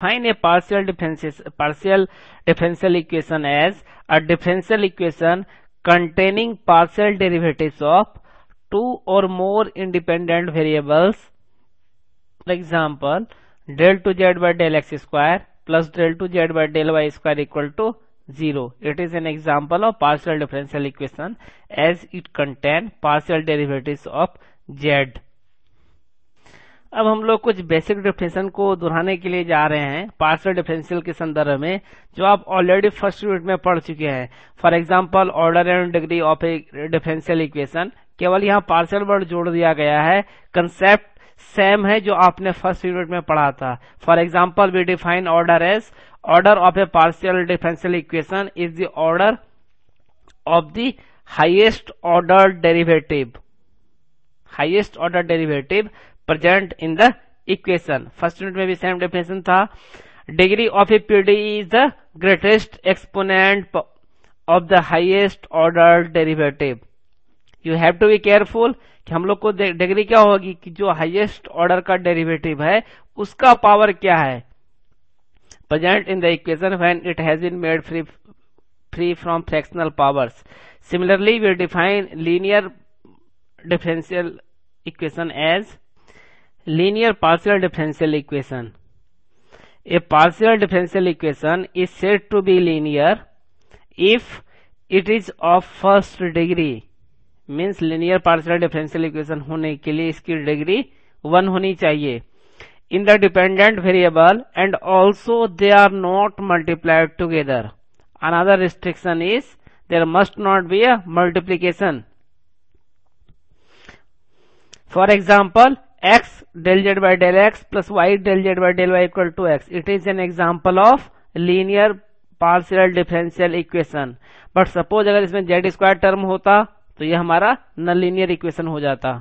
Find a partial differential, partial differential equation as a differential equation containing partial derivatives of two or more independent variables. For example, del to z by del x square plus del to z by del y square equal to 0. It is an example of partial differential equation as it contains partial derivatives of z. अब हम लोग कुछ basic definition को दोहराने के लिए जा रहे हैं पार्सल डिफरेंशियल के संदर्भ में जो आप ऑलरेडी फर्स्ट यूनिट में पढ़ चुके हैं for example order and degree of a differential equation केवल यहाँ पार्सल वर्ड जोड़ दिया गया है कंसेप्ट सेम है जो आपने फर्स्ट यूनिट में पढ़ा था for example we define order as order of a partial differential equation is the order of the highest order derivative highest order derivative present in the equation first unit में भी same definition था degree of a PD is the greatest exponent of the highest order derivative you have to be careful कि हम लोग को degree क्या होगी कि जो हाईएस्ट ऑर्डर का डेरिवेटिव है उसका पावर क्या है present in the equation when it has been made free free from fractional powers similarly we define linear differential equation as linear partial differential equation a partial differential equation is said to be linear if it is of first degree means linear partial differential equation होने के लिए इसकी degree one होनी चाहिए in the dependent variable and also they are not multiplied together another restriction is there must not be a multiplication for example x del z by del x plus y del z by del y equal to x. It is an example of linear partial differential equation but suppose अगर इसमें Z square term होता तो यह हमारा non linear equation हो जाता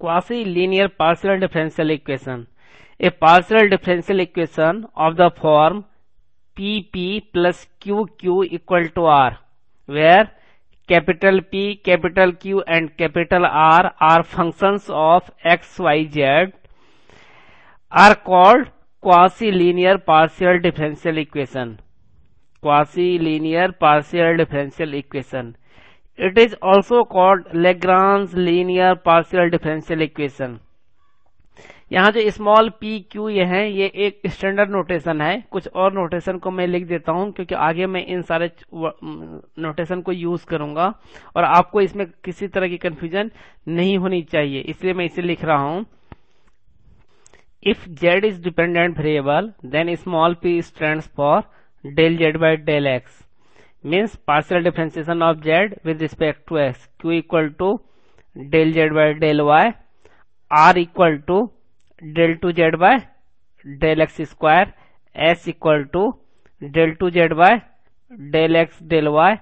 quasi linear partial differential equation a partial differential equation of the form P P plus Q Q equal to R where capital P, capital Q and capital R are functions of x, y, z are called quasi-linear partial differential equation. Quasi-linear partial differential equation. It is also called Lagrange linear partial differential equation. यहाँ जो small P Q ये है ये एक standard notation है कुछ और notation को मैं लिख देता हूँ क्योंकि आगे मैं इन सारे नोटेशन को यूज करूंगा और आपको इसमें किसी तरह की कंफ्यूजन नहीं होनी चाहिए इसलिए मैं इसे लिख रहा हूँ if Z is dependent variable then small P stand for del Z by del X means partial differentiation of Z with respect to X Q equal to del Z by del Y R equal to del two Z by del X square S equal to del two Z by del X del Y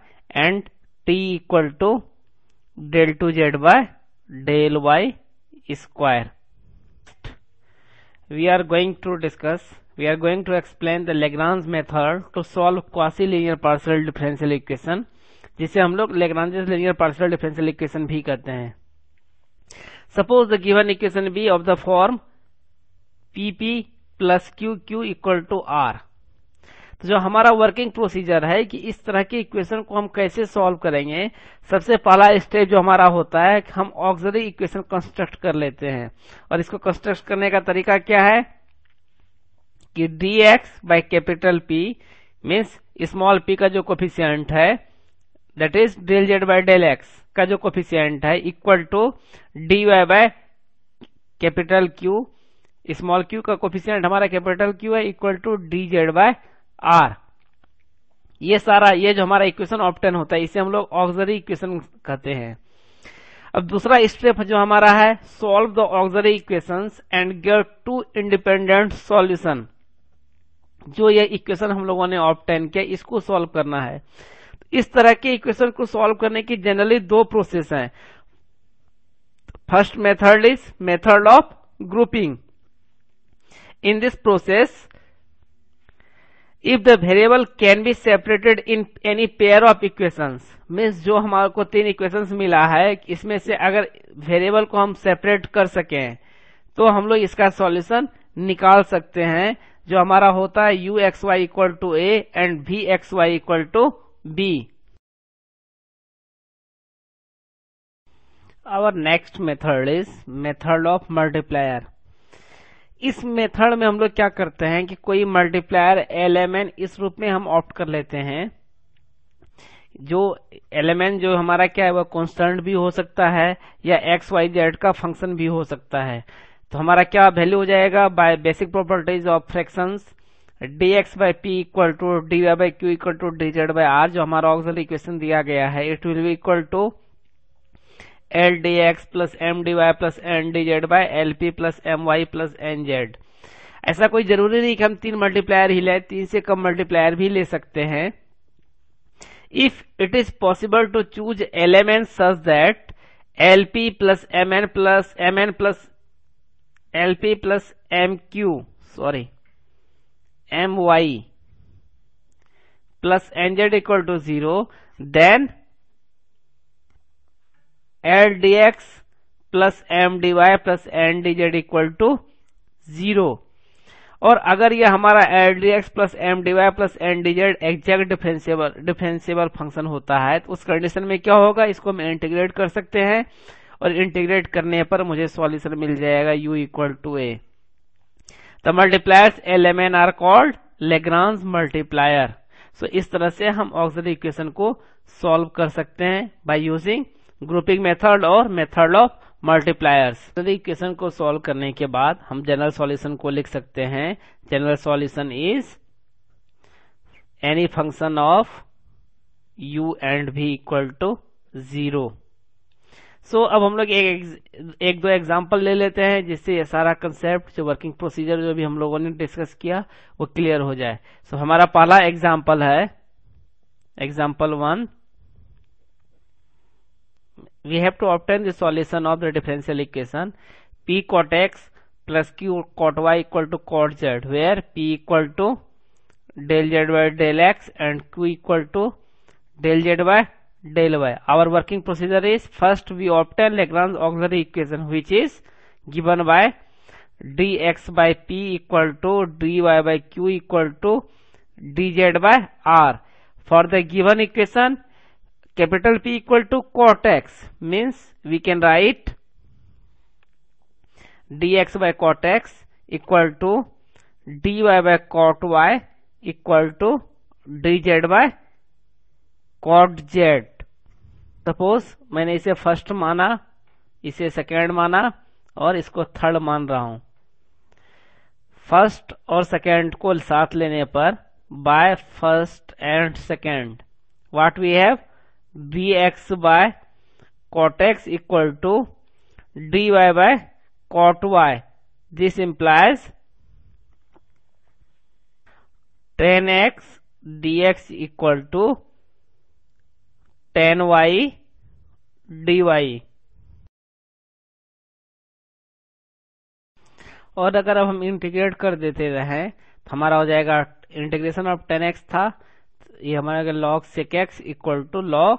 and T equal to del two Z by del Y square we are going to discuss we are going to explain the lagrange method to solve quasi linear partial differential equation जिसे हम लोग lagrange's linear partial differential equation भी कहते हैं suppose the given equation be of the form P P plus Q Q equal to R तो जो हमारा working procedure है कि इस तरह के इक्वेशन को हम कैसे सॉल्व करेंगे सबसे पहला स्टेप जो हमारा होता है कि हम ऑक्सरी इक्वेशन कंस्ट्रक्ट कर लेते हैं और इसको कंस्ट्रक्ट करने का तरीका क्या है कि D X by capital P means small P का जो कोफिशियंट है that is del Z by del X का जो कोफिशियंट है equal to D Y by capital Q small Q का कोफिशियंट हमारा कैपिटल क्यू है equal to D Z by R ये सारा ये जो हमारा इक्वेशन ऑप्टेन होता है इसे हम लोग ऑक्सरी इक्वेशन कहते हैं अब दूसरा स्टेप जो हमारा है solve the auxiliary equation and get two independent solution जो ये इक्वेशन हम लोगों ने ऑप्टेन किया इसको सॉल्व करना है इस तरह के इक्वेशन को सॉल्व करने की जनरली दो प्रोसेस हैं first method is method of grouping in this process if the variable can be separated in any pair of equations means जो हमारे को तीन इक्वेशंस मिला है इसमें से अगर वेरिएबल को हम सेपरेट कर सके तो हम लोग इसका सोल्यूशन निकाल सकते हैं जो हमारा होता है U X Y equal to A and V X Y equal to B our next method is method of multiplier इस मेथड में हम लोग क्या करते हैं कि कोई मल्टीप्लायर एलिमेंट इस रूप में हम ऑप्ट कर लेते हैं जो एलिमेंट जो हमारा क्या है वह कॉन्स्टेंट भी हो सकता है या एक्स वाई जेड का फंक्शन भी हो सकता है तो हमारा क्या वैल्यू हो जाएगा by basic properties of fraction D X by P equal to D Y by Q equal to D Z by R जो हमारा ऑक्सल इक्वेशन दिया गया है it will be equal to L D X plus M D Y plus N D Z by L P plus M Y plus N Z ऐसा कोई जरूरी नहीं कि हम तीन मल्टीप्लायर ही लें तीन से कम मल्टीप्लायर भी ले सकते हैं if it is possible to choose element such that L P plus M N plus M N plus L P plus M Q sorry M Y plus N Z equal to zero then L D X plus M D Y plus N D Z equal to zero और अगर ये हमारा L D X plus M D Y plus N D Z exact differentiable differentiable function होता है तो उस condition में क्या होगा इसको हम इंटीग्रेट कर सकते हैं और इंटीग्रेट करने पर मुझे सॉल्यूशन मिल जाएगा u equal to A the multipliers L M N are called Lagrange's multiplier so इस तरह से हम ऑक्सरी इक्वेशन को सॉल्व कर सकते हैं बाय यूजिंग ग्रुपिंग मेथड और मेथड ऑफ मल्टीप्लायर्स यदि तो को सॉल्व करने के बाद हम जनरल सॉल्यूशन को लिख सकते हैं general solution is any function of u and भी इक्वल टू जीरो सो अब हम लोग एक एक दो एग्जांपल ले लेते हैं जिससे ये सारा कंसेप्ट जो वर्किंग प्रोसीजर जो भी हम लोगों ने डिस्कस किया वो क्लियर हो जाए सो so, हमारा पहला एग्जाम्पल है example one we have to obtain the solution of the differential equation p cot x plus q cot y equal to cot z where p equal to del z by del x and q equal to del z by del y our working procedure is first we obtain lagrange auxiliary equation which is given by dx by p equal to dy by q equal to dz by r for the given equation capital P equal to cortex means we can write dx by cot x equal to dy by cot y equal to dz by cot z suppose मैंने इसे first माना इसे second माना और इसको third मान रहा हूं फर्स्ट और सेकेंड को साथ लेने पर by first and second what we have D X by cot X equal to D Y by cot Y this implies tan X D X equal to tan Y D Y और अगर अब हम integrate कर देते रहें तो हमारा हो जाएगा इंटीग्रेशन ऑफ टेन एक्स था ये हमारा अगर log sec X equal to log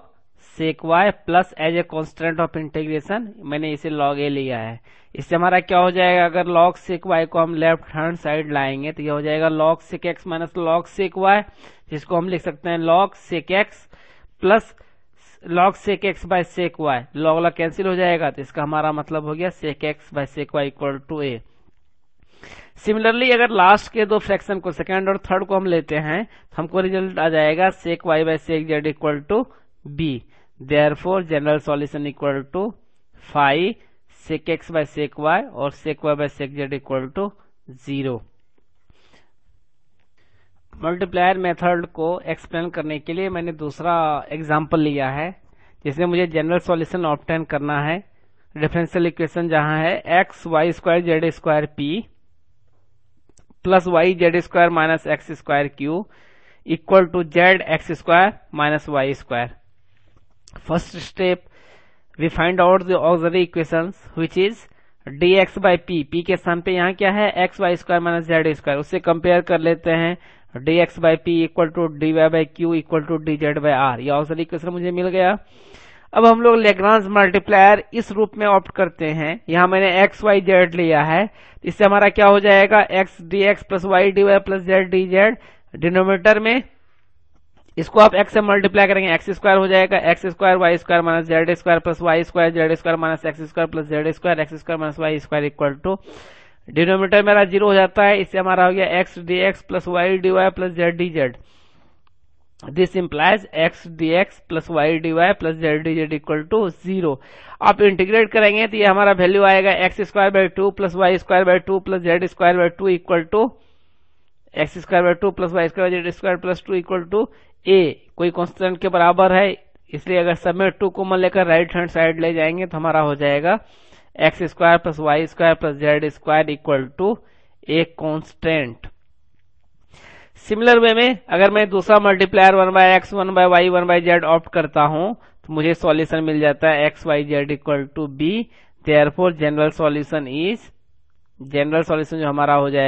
sec Y plus as a constant of integration मैंने इसे लॉग ए लिया है इससे हमारा क्या हो जाएगा अगर लॉग सेक वाई को हम लेफ्ट हैंड साइड लाएंगे तो यह हो जाएगा log sec X minus log sec Y जिसको हम लिख सकते हैं log sec X plus log sec X by sec Y log log cancel हो जाएगा तो इसका हमारा मतलब हो गया sec X by sec Y equal to A similarly अगर लास्ट के दो फ्रैक्शन को सेकेंड और थर्ड को हम लेते हैं तो हमको रिजल्ट आ जाएगा sec Y by sec Z equal to B therefore general solution equal to five sec X by sec Y और sec Y by sec Z equal to zero multiplier method को explain करने के लिए मैंने दूसरा example लिया है जिसमें मुझे जनरल सोल्यूशन ऑप्टेन करना है डिफरेंशियल इक्वेशन जहां है x Y square Z square P plus Y Z square minus X square Q equal to Z X square minus Y square first step we find out the equation which is D X by P P के स्थान पे यहाँ क्या है x Y square minus Z square उससे compare कर लेते हैं D X by P equal to D Y by Q equal to D Z by R ये ऑक्सरी इक्वेशन मुझे मिल गया अब हम लोग लेग्रांस मल्टीप्लायर इस रूप में ऑप्ट करते हैं यहाँ मैंने एक्स वाई जेड लिया है इससे हमारा क्या हो जाएगा X D X plus Y D Y plus Z D Z denominator में इसको आप एक्स से मल्टीप्लाई करेंगे एक्स स्क्वायर हो जाएगा x square Y square minus Z square plus Y square Z square minus X square plus Z square X square minus Y square equal to denominator मेरा zero हो जाता है इससे हमारा हो गया X D X plus Y D Y plus Z D Z this implies X D X plus Y D Y plus Z D Z equal to zero आप integrate करेंगे तो ये हमारा वैल्यू आएगा X square by two plus Y square by two plus Z square by two equal to X square by two plus Y square Z square plus two equal to A कोई constant के बराबर है इसलिए अगर में to को मन लेकर राइट हैंड साइड ले जाएंगे तो हमारा हो जाएगा x square plus Y square plus Z square equal to a constant similar way में अगर मैं दूसरा multiplier one by x one by y one by z opt करता हूं तो मुझे सॉल्यूशन मिल जाता है x Y z equal to B there general solution is general solution जो हमारा हो जाएगा